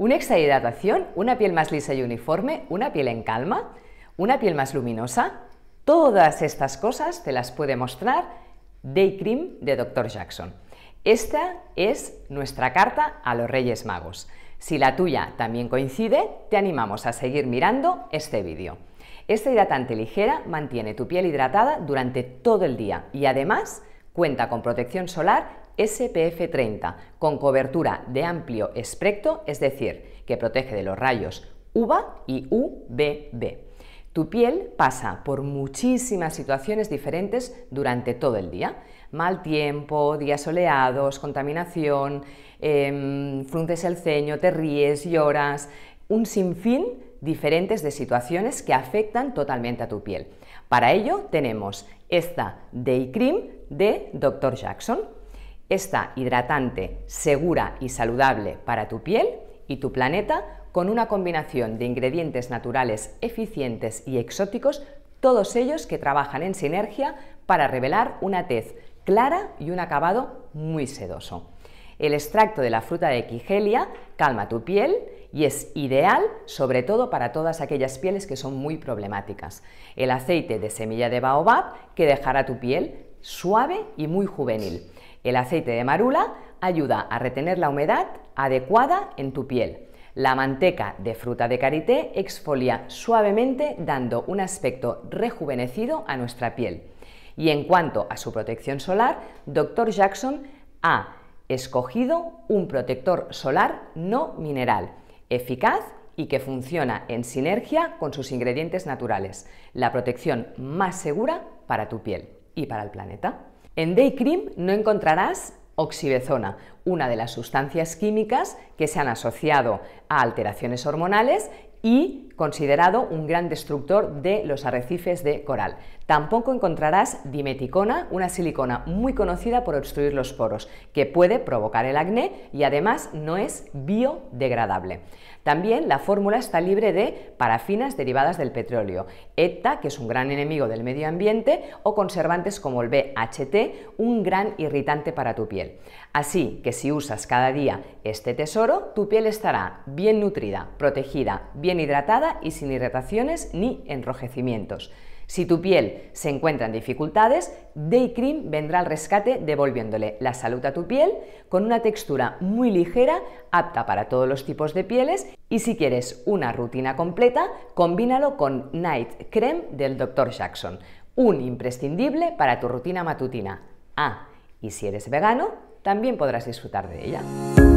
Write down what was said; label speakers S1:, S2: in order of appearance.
S1: ¿Una extra hidratación? ¿Una piel más lisa y uniforme? ¿Una piel en calma? ¿Una piel más luminosa? Todas estas cosas te las puede mostrar Day Cream de Dr. Jackson. Esta es nuestra carta a los Reyes Magos. Si la tuya también coincide, te animamos a seguir mirando este vídeo. Esta hidratante ligera mantiene tu piel hidratada durante todo el día y además cuenta con protección solar SPF 30 con cobertura de amplio espectro, es decir, que protege de los rayos UVA y UVB. Tu piel pasa por muchísimas situaciones diferentes durante todo el día. Mal tiempo, días soleados, contaminación, em, frunces el ceño, te ríes, lloras, un sinfín diferentes de situaciones que afectan totalmente a tu piel. Para ello tenemos esta Day Cream de Dr. Jackson esta hidratante segura y saludable para tu piel y tu planeta con una combinación de ingredientes naturales eficientes y exóticos, todos ellos que trabajan en sinergia para revelar una tez clara y un acabado muy sedoso. El extracto de la fruta de quigelia calma tu piel y es ideal sobre todo para todas aquellas pieles que son muy problemáticas. El aceite de semilla de baobab que dejará tu piel suave y muy juvenil. El aceite de marula ayuda a retener la humedad adecuada en tu piel. La manteca de fruta de karité exfolia suavemente dando un aspecto rejuvenecido a nuestra piel. Y en cuanto a su protección solar, Dr. Jackson ha escogido un protector solar no mineral, eficaz y que funciona en sinergia con sus ingredientes naturales, la protección más segura para tu piel y para el planeta. En Day Cream no encontrarás oxibezona, una de las sustancias químicas que se han asociado a alteraciones hormonales y considerado un gran destructor de los arrecifes de coral. Tampoco encontrarás dimeticona, una silicona muy conocida por obstruir los poros, que puede provocar el acné y además no es biodegradable. También la fórmula está libre de parafinas derivadas del petróleo, ETA, que es un gran enemigo del medio ambiente, o conservantes como el BHT, un gran irritante para tu piel. Así que si usas cada día este tesoro, tu piel estará bien nutrida, protegida, bien hidratada y sin irritaciones ni enrojecimientos. Si tu piel se encuentra en dificultades, Day Cream vendrá al rescate devolviéndole la salud a tu piel con una textura muy ligera, apta para todos los tipos de pieles y si quieres una rutina completa, combínalo con Night cream del Dr. Jackson, un imprescindible para tu rutina matutina. Ah, y si eres vegano, también podrás disfrutar de ella.